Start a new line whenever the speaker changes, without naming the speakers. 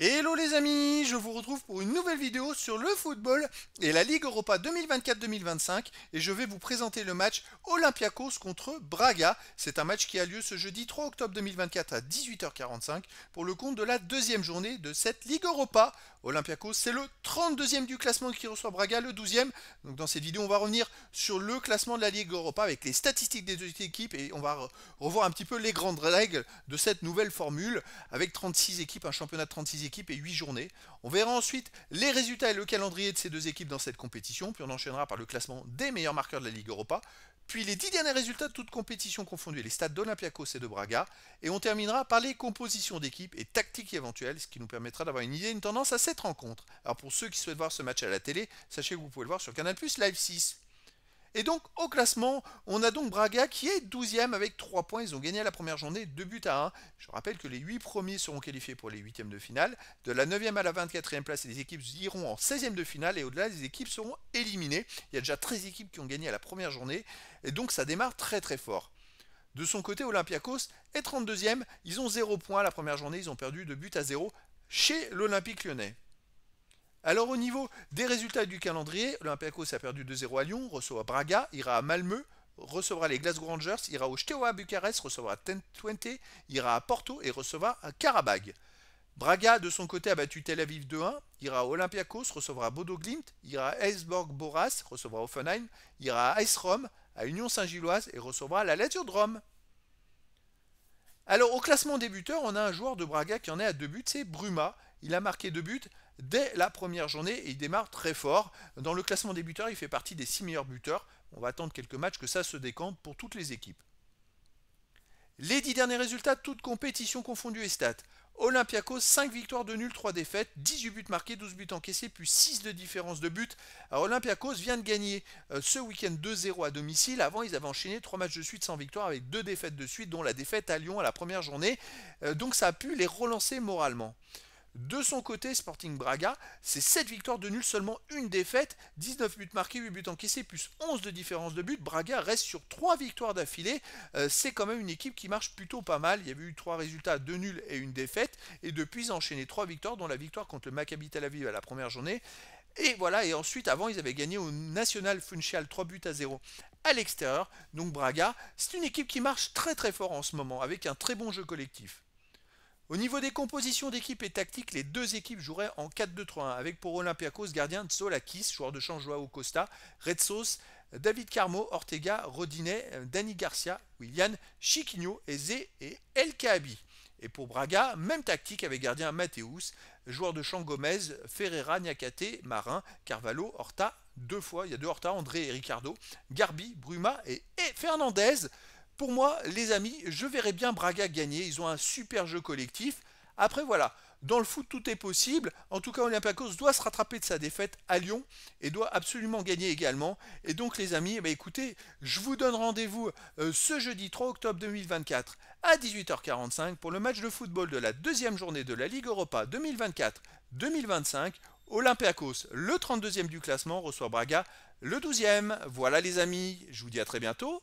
Hello les amis, je vous retrouve pour une nouvelle vidéo sur le football et la Ligue Europa 2024-2025 et je vais vous présenter le match Olympiakos contre Braga. C'est un match qui a lieu ce jeudi 3 octobre 2024 à 18h45 pour le compte de la deuxième journée de cette Ligue Europa. Olympiakos, c'est le 32e du classement qui reçoit Braga, le 12e. Donc dans cette vidéo, on va revenir sur le classement de la Ligue Europa avec les statistiques des deux équipes et on va revoir un petit peu les grandes règles de cette nouvelle formule avec 36 équipes, un championnat de 36 équipes équipe et 8 journées. On verra ensuite les résultats et le calendrier de ces deux équipes dans cette compétition, puis on enchaînera par le classement des meilleurs marqueurs de la Ligue Europa, puis les 10 derniers résultats de toutes compétitions confondues, les stades d'Olympiakos et de Braga, et on terminera par les compositions d'équipes et tactiques éventuelles, ce qui nous permettra d'avoir une idée, une tendance à cette rencontre. Alors pour ceux qui souhaitent voir ce match à la télé, sachez que vous pouvez le voir sur Canal Plus Live 6. Et donc au classement, on a donc Braga qui est 12e avec 3 points. Ils ont gagné à la première journée 2 buts à 1. Je rappelle que les 8 premiers seront qualifiés pour les 8e de finale. De la 9e à la 24e place, les équipes iront en 16e de finale et au-delà, les équipes seront éliminées. Il y a déjà 13 équipes qui ont gagné à la première journée. Et donc ça démarre très très fort. De son côté, Olympiakos est 32e. Ils ont 0 points la première journée. Ils ont perdu 2 buts à 0 chez l'Olympique lyonnais. Alors au niveau des résultats du calendrier, l'Olympiakos a perdu 2-0 à Lyon, reçoit Braga, ira à Malmö, recevra les Glasgow Rangers, ira au Steaua Bucarest, recevra T20, ira à Porto et recevra à Karabag. Braga, de son côté, a battu Tel Aviv 2-1, ira à Olympiakos, recevra Bodo Glimt, ira à Eisborg Boras, recevra Offenheim, ira à Ice à Union Saint-Gilloise et recevra la Lazio de Rome. Alors au classement des buteurs, on a un joueur de Braga qui en est à deux buts, c'est Bruma, il a marqué deux buts dès la première journée et il démarre très fort. Dans le classement des buteurs, il fait partie des six meilleurs buteurs. On va attendre quelques matchs que ça se décampe pour toutes les équipes. Les dix derniers résultats, toutes compétitions confondues et stats. Olympiakos, 5 victoires de nul, 3 défaites, 18 buts marqués, 12 buts encaissés, puis 6 de différence de but. Alors Olympiakos vient de gagner euh, ce week-end 2-0 à domicile. Avant, ils avaient enchaîné 3 matchs de suite sans victoire avec 2 défaites de suite, dont la défaite à Lyon à la première journée. Euh, donc ça a pu les relancer moralement. De son côté, Sporting Braga, c'est 7 victoires de nul, seulement une défaite, 19 buts marqués, 8 buts encaissés, plus 11 de différence de but. Braga reste sur 3 victoires d'affilée. Euh, c'est quand même une équipe qui marche plutôt pas mal. Il y avait eu 3 résultats, 2 nuls et une défaite. Et depuis, enchaîné 3 victoires, dont la victoire contre le Maccabi Tel Aviv à la première journée. Et voilà, et ensuite, avant, ils avaient gagné au National Funchal 3 buts à 0 à l'extérieur. Donc Braga, c'est une équipe qui marche très très fort en ce moment, avec un très bon jeu collectif. Au niveau des compositions d'équipe et tactiques, les deux équipes joueraient en 4-2-3-1 avec pour Olympiakos gardien de joueur de champ Joao Costa, Red David Carmo, Ortega, Rodinet, Dani Garcia, Willian, Chiquinho, Eze et El Kaabi. Et pour Braga, même tactique avec gardien Mateus, joueur de champ Gomez, Ferreira, Nyakate, Marin, Carvalho, Horta, deux fois, il y a deux Horta, André et Ricardo, Garbi, Bruma et Fernandez. Pour moi, les amis, je verrais bien Braga gagner. Ils ont un super jeu collectif. Après, voilà, dans le foot, tout est possible. En tout cas, Olympiakos doit se rattraper de sa défaite à Lyon et doit absolument gagner également. Et donc, les amis, eh ben, écoutez, je vous donne rendez-vous euh, ce jeudi 3 octobre 2024 à 18h45 pour le match de football de la deuxième journée de la Ligue Europa 2024-2025. Olympiakos, le 32e du classement, reçoit Braga, le 12e. Voilà les amis, je vous dis à très bientôt